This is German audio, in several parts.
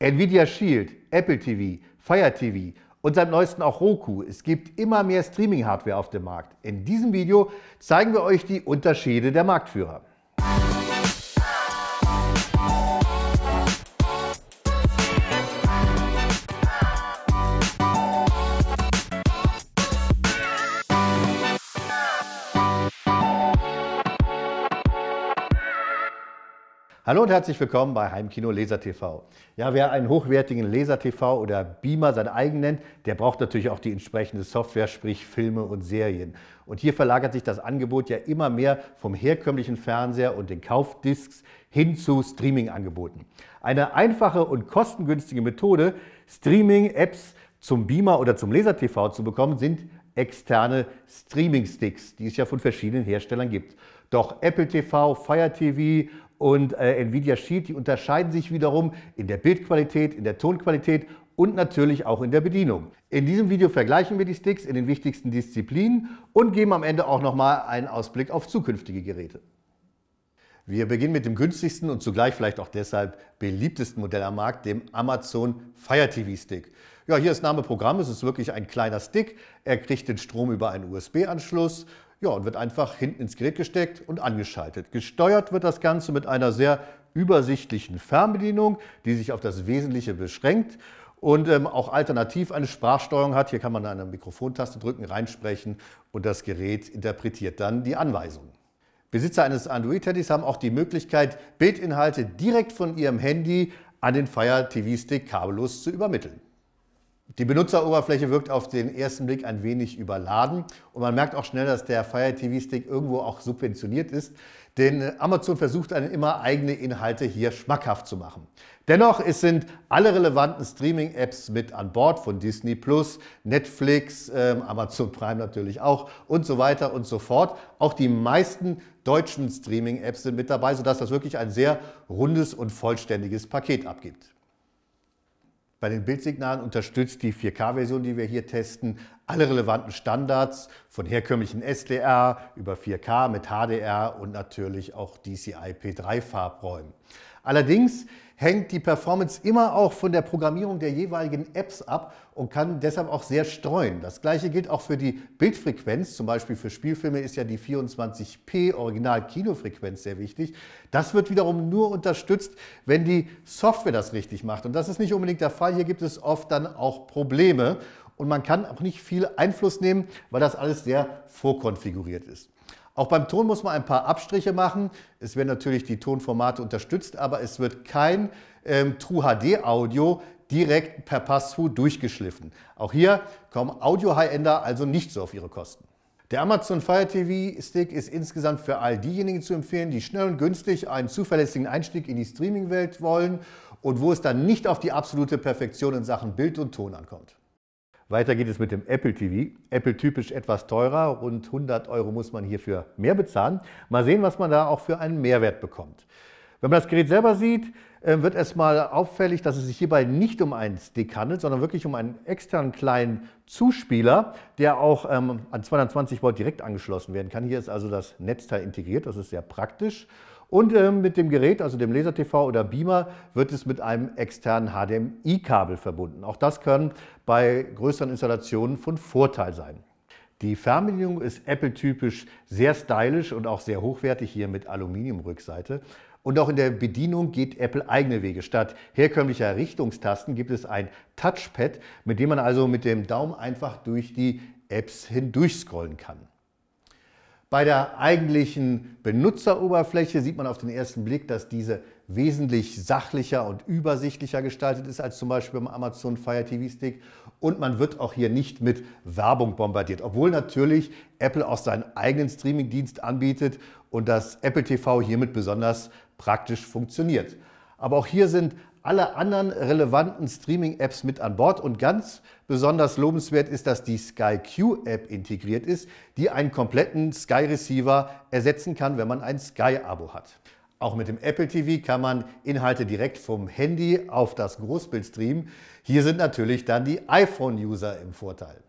Nvidia Shield, Apple TV, Fire TV und seit neuestem auch Roku. Es gibt immer mehr Streaming-Hardware auf dem Markt. In diesem Video zeigen wir euch die Unterschiede der Marktführer. Hallo und herzlich willkommen bei Heimkino Laser TV. Ja, wer einen hochwertigen Laser TV oder Beamer sein eigen nennt, der braucht natürlich auch die entsprechende Software, sprich Filme und Serien. Und hier verlagert sich das Angebot ja immer mehr vom herkömmlichen Fernseher und den Kaufdisks hin zu Streaming-Angeboten. Eine einfache und kostengünstige Methode, Streaming-Apps zum Beamer oder zum Laser TV zu bekommen, sind externe Streaming-Sticks, die es ja von verschiedenen Herstellern gibt. Doch Apple TV, Fire TV und äh, Nvidia Shield, die unterscheiden sich wiederum in der Bildqualität, in der Tonqualität und natürlich auch in der Bedienung. In diesem Video vergleichen wir die Sticks in den wichtigsten Disziplinen und geben am Ende auch nochmal einen Ausblick auf zukünftige Geräte. Wir beginnen mit dem günstigsten und zugleich vielleicht auch deshalb beliebtesten Modell am Markt, dem Amazon Fire TV Stick. Ja, hier ist Name Programm, es ist wirklich ein kleiner Stick. Er kriegt den Strom über einen USB-Anschluss, ja, und wird einfach hinten ins Gerät gesteckt und angeschaltet. Gesteuert wird das Ganze mit einer sehr übersichtlichen Fernbedienung, die sich auf das Wesentliche beschränkt und ähm, auch alternativ eine Sprachsteuerung hat. Hier kann man eine Mikrofontaste drücken, reinsprechen und das Gerät interpretiert dann die Anweisungen. Besitzer eines Android-Handys haben auch die Möglichkeit, Bildinhalte direkt von ihrem Handy an den Fire TV Stick kabellos zu übermitteln. Die Benutzeroberfläche wirkt auf den ersten Blick ein wenig überladen und man merkt auch schnell, dass der Fire TV Stick irgendwo auch subventioniert ist, denn äh, Amazon versucht einen immer eigene Inhalte hier schmackhaft zu machen. Dennoch es sind alle relevanten Streaming-Apps mit an Bord von Disney Netflix, ähm, Amazon Prime natürlich auch und so weiter und so fort. Auch die meisten deutschen Streaming-Apps sind mit dabei, sodass das wirklich ein sehr rundes und vollständiges Paket abgibt. Bei den Bildsignalen unterstützt die 4K-Version, die wir hier testen, alle relevanten Standards von herkömmlichen SDR über 4K mit HDR und natürlich auch DCI-P3-Farbräumen. Allerdings hängt die Performance immer auch von der Programmierung der jeweiligen Apps ab und kann deshalb auch sehr streuen. Das gleiche gilt auch für die Bildfrequenz. Zum Beispiel für Spielfilme ist ja die 24p Original-Kinofrequenz sehr wichtig. Das wird wiederum nur unterstützt, wenn die Software das richtig macht. Und das ist nicht unbedingt der Fall. Hier gibt es oft dann auch Probleme und man kann auch nicht viel Einfluss nehmen, weil das alles sehr vorkonfiguriert ist. Auch beim Ton muss man ein paar Abstriche machen. Es werden natürlich die Tonformate unterstützt, aber es wird kein ähm, True HD Audio direkt per Pass-Through durchgeschliffen. Auch hier kommen Audio-High-Ender also nicht so auf ihre Kosten. Der Amazon Fire TV Stick ist insgesamt für all diejenigen zu empfehlen, die schnell und günstig einen zuverlässigen Einstieg in die Streaming-Welt wollen und wo es dann nicht auf die absolute Perfektion in Sachen Bild und Ton ankommt. Weiter geht es mit dem Apple TV. Apple typisch etwas teurer, rund 100 Euro muss man hierfür mehr bezahlen. Mal sehen, was man da auch für einen Mehrwert bekommt. Wenn man das Gerät selber sieht, äh, wird erstmal auffällig, dass es sich hierbei nicht um einen Stick handelt, sondern wirklich um einen externen kleinen Zuspieler, der auch ähm, an 220 Volt direkt angeschlossen werden kann. Hier ist also das Netzteil integriert, das ist sehr praktisch. Und ähm, mit dem Gerät, also dem Laser-TV oder Beamer, wird es mit einem externen HDMI-Kabel verbunden. Auch das kann bei größeren Installationen von Vorteil sein. Die Fernbedienung ist Apple-typisch sehr stylisch und auch sehr hochwertig hier mit Aluminiumrückseite. Und auch in der Bedienung geht Apple eigene Wege. Statt herkömmlicher Richtungstasten gibt es ein Touchpad, mit dem man also mit dem Daumen einfach durch die Apps hindurchscrollen kann. Bei der eigentlichen Benutzeroberfläche sieht man auf den ersten Blick, dass diese wesentlich sachlicher und übersichtlicher gestaltet ist als zum Beispiel beim Amazon Fire TV Stick. Und man wird auch hier nicht mit Werbung bombardiert, obwohl natürlich Apple auch seinen eigenen Streamingdienst anbietet und das Apple TV hiermit besonders praktisch funktioniert. Aber auch hier sind alle anderen relevanten Streaming-Apps mit an Bord und ganz besonders lobenswert ist, dass die Sky Q-App integriert ist, die einen kompletten Sky-Receiver ersetzen kann, wenn man ein Sky-Abo hat. Auch mit dem Apple TV kann man Inhalte direkt vom Handy auf das Großbild streamen. Hier sind natürlich dann die iPhone-User im Vorteil.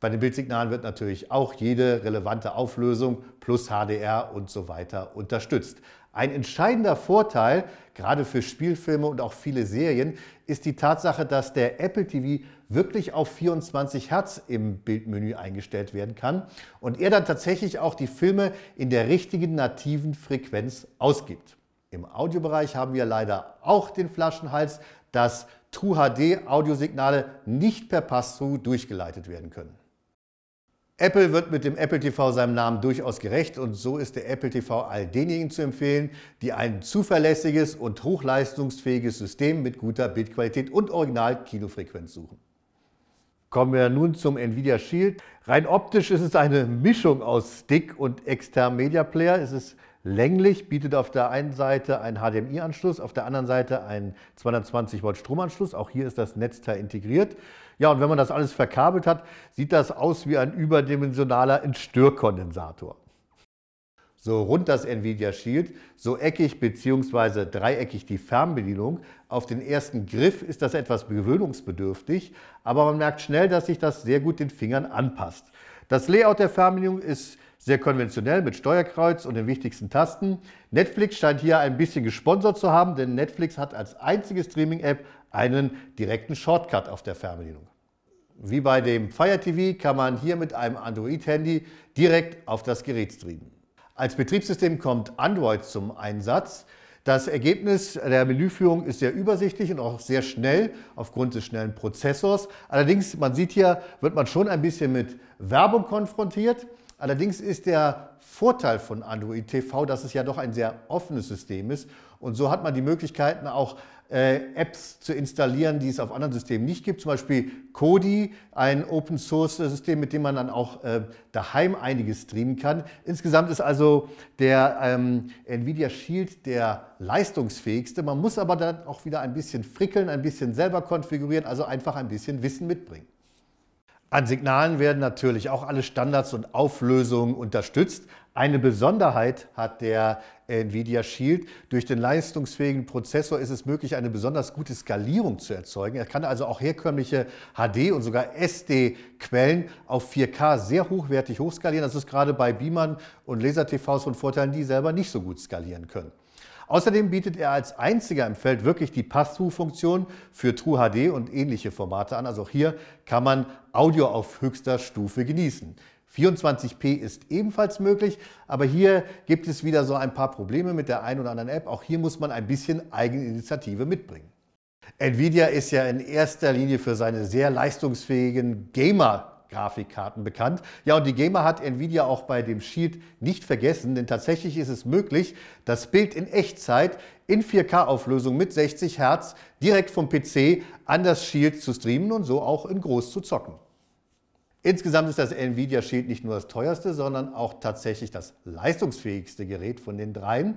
Bei den Bildsignalen wird natürlich auch jede relevante Auflösung plus HDR und so weiter unterstützt. Ein entscheidender Vorteil, gerade für Spielfilme und auch viele Serien, ist die Tatsache, dass der Apple TV wirklich auf 24 Hertz im Bildmenü eingestellt werden kann und er dann tatsächlich auch die Filme in der richtigen nativen Frequenz ausgibt. Im Audiobereich haben wir leider auch den Flaschenhals, dass True HD Audiosignale nicht per Pass-Through durchgeleitet werden können. Apple wird mit dem Apple TV seinem Namen durchaus gerecht und so ist der Apple TV all denjenigen zu empfehlen, die ein zuverlässiges und hochleistungsfähiges System mit guter Bildqualität und Original-Kinofrequenz suchen. Kommen wir nun zum Nvidia Shield. Rein optisch ist es eine Mischung aus Stick und externem Media Player. Es ist Länglich bietet auf der einen Seite einen HDMI-Anschluss, auf der anderen Seite einen 220 Volt Stromanschluss. Auch hier ist das Netzteil integriert. Ja, und wenn man das alles verkabelt hat, sieht das aus wie ein überdimensionaler Entstörkondensator. So rund das Nvidia Shield, so eckig bzw. dreieckig die Fernbedienung. Auf den ersten Griff ist das etwas gewöhnungsbedürftig, aber man merkt schnell, dass sich das sehr gut den Fingern anpasst. Das Layout der Fernbedienung ist sehr konventionell mit Steuerkreuz und den wichtigsten Tasten. Netflix scheint hier ein bisschen gesponsert zu haben, denn Netflix hat als einzige Streaming-App einen direkten Shortcut auf der Fernbedienung. Wie bei dem Fire TV kann man hier mit einem Android-Handy direkt auf das Gerät streamen. Als Betriebssystem kommt Android zum Einsatz. Das Ergebnis der Menüführung ist sehr übersichtlich und auch sehr schnell aufgrund des schnellen Prozessors. Allerdings, man sieht hier, wird man schon ein bisschen mit Werbung konfrontiert. Allerdings ist der Vorteil von Android TV, dass es ja doch ein sehr offenes System ist und so hat man die Möglichkeiten auch äh, Apps zu installieren, die es auf anderen Systemen nicht gibt. Zum Beispiel Kodi, ein Open-Source-System, mit dem man dann auch äh, daheim einiges streamen kann. Insgesamt ist also der ähm, Nvidia Shield der leistungsfähigste. Man muss aber dann auch wieder ein bisschen frickeln, ein bisschen selber konfigurieren, also einfach ein bisschen Wissen mitbringen. An Signalen werden natürlich auch alle Standards und Auflösungen unterstützt. Eine Besonderheit hat der äh, NVIDIA Shield. Durch den leistungsfähigen Prozessor ist es möglich, eine besonders gute Skalierung zu erzeugen. Er kann also auch herkömmliche HD- und sogar SD-Quellen auf 4K sehr hochwertig hochskalieren. Das ist gerade bei Beamern und Laser-TVs von Vorteilen, die selber nicht so gut skalieren können. Außerdem bietet er als einziger im Feld wirklich die Pass-Through-Funktion für True HD und ähnliche Formate an. Also auch hier kann man Audio auf höchster Stufe genießen. 24p ist ebenfalls möglich, aber hier gibt es wieder so ein paar Probleme mit der einen oder anderen App. Auch hier muss man ein bisschen Eigeninitiative mitbringen. Nvidia ist ja in erster Linie für seine sehr leistungsfähigen Gamer Grafikkarten bekannt. Ja, und die GEMA hat Nvidia auch bei dem Shield nicht vergessen, denn tatsächlich ist es möglich, das Bild in Echtzeit in 4K-Auflösung mit 60 Hertz direkt vom PC an das Shield zu streamen und so auch in groß zu zocken. Insgesamt ist das Nvidia Shield nicht nur das teuerste, sondern auch tatsächlich das leistungsfähigste Gerät von den dreien.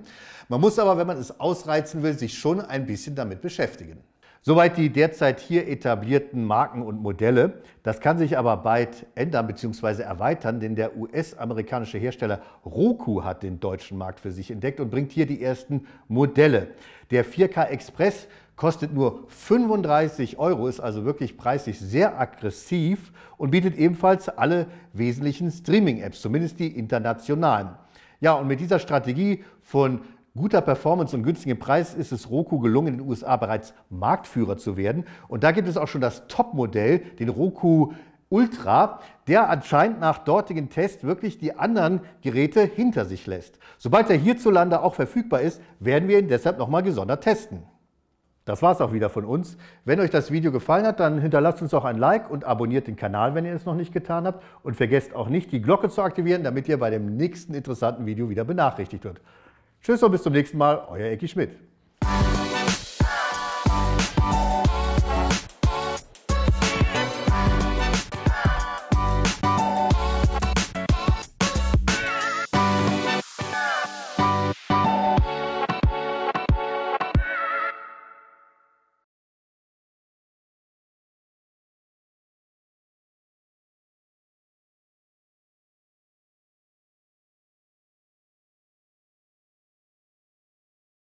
Man muss aber, wenn man es ausreizen will, sich schon ein bisschen damit beschäftigen. Soweit die derzeit hier etablierten Marken und Modelle. Das kann sich aber bald ändern bzw. erweitern, denn der US-amerikanische Hersteller Roku hat den deutschen Markt für sich entdeckt und bringt hier die ersten Modelle. Der 4K Express kostet nur 35 Euro, ist also wirklich preislich sehr aggressiv und bietet ebenfalls alle wesentlichen Streaming-Apps, zumindest die internationalen. Ja, und mit dieser Strategie von guter Performance und günstigem Preis ist es Roku gelungen, in den USA bereits Marktführer zu werden. Und da gibt es auch schon das Top-Modell, den Roku Ultra, der anscheinend nach dortigen Tests wirklich die anderen Geräte hinter sich lässt. Sobald er hierzulande auch verfügbar ist, werden wir ihn deshalb nochmal gesondert testen. Das war's auch wieder von uns. Wenn euch das Video gefallen hat, dann hinterlasst uns auch ein Like und abonniert den Kanal, wenn ihr es noch nicht getan habt. Und vergesst auch nicht, die Glocke zu aktivieren, damit ihr bei dem nächsten interessanten Video wieder benachrichtigt wird. Tschüss und bis zum nächsten Mal, euer Ecki Schmidt.